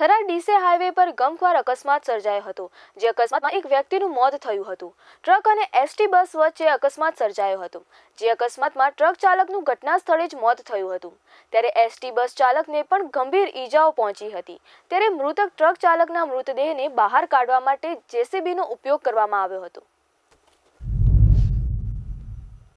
Thara ડીસે highway પર ગમખ્વાર અકસ્માત સર્જાયો હતો જે અકસ્માતમાં એક વ્યક્તિનું મોત થયું હતું ટ્રક અને એસટી બસ વચ્ચે અકસ્માત સર્જાયો હતો જે અકસ્માતમાં ટ્રક ચાલકનું ઘટના સ્થળે જ મોત થયું હતું ત્યારે એસટી બસ ચાલકને પણ ગંભીર ઈજાઓ પહોંચી હતી ત્યારે મૃતક ટ્રક ચાલકના મૃતદેહને બહાર કાઢવા માટે જેસીબીનો ઉપયોગ કરવામાં આવ્યો હતો